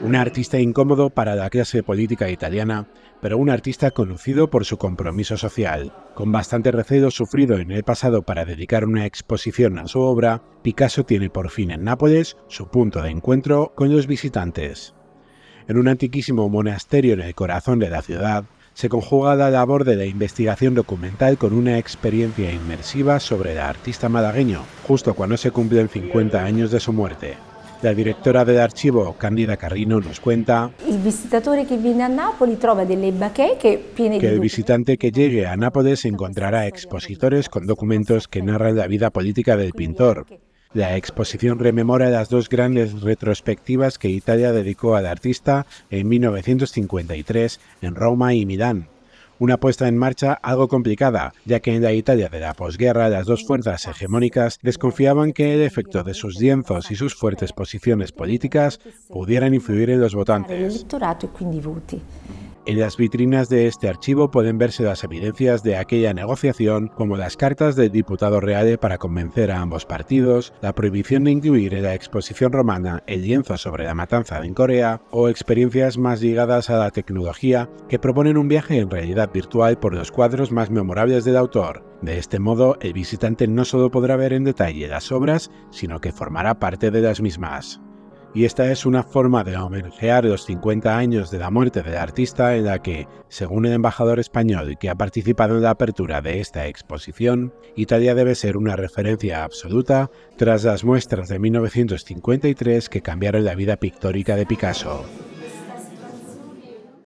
Un artista incómodo para la clase política italiana, pero un artista conocido por su compromiso social. Con bastante recelo sufrido en el pasado para dedicar una exposición a su obra, Picasso tiene por fin en Nápoles su punto de encuentro con los visitantes. En un antiquísimo monasterio en el corazón de la ciudad, se conjuga la labor de la investigación documental con una experiencia inmersiva sobre el artista malagueño, justo cuando se cumplen 50 años de su muerte. La directora del archivo Candida Carrino nos cuenta que el visitante que llegue a Nápoles encontrará expositores con documentos que narran la vida política del pintor. La exposición rememora las dos grandes retrospectivas que Italia dedicó al artista en 1953 en Roma y Milán, una puesta en marcha algo complicada, ya que en la Italia de la posguerra las dos fuerzas hegemónicas desconfiaban que el efecto de sus lienzos y sus fuertes posiciones políticas pudieran influir en los votantes. En las vitrinas de este archivo pueden verse las evidencias de aquella negociación, como las cartas del diputado Reale para convencer a ambos partidos, la prohibición de incluir en la exposición romana el lienzo sobre la matanza en Corea, o experiencias más ligadas a la tecnología que proponen un viaje en realidad virtual por los cuadros más memorables del autor. De este modo, el visitante no solo podrá ver en detalle las obras, sino que formará parte de las mismas y esta es una forma de homenajear los 50 años de la muerte del artista en la que, según el embajador español que ha participado en la apertura de esta exposición, Italia debe ser una referencia absoluta tras las muestras de 1953 que cambiaron la vida pictórica de Picasso.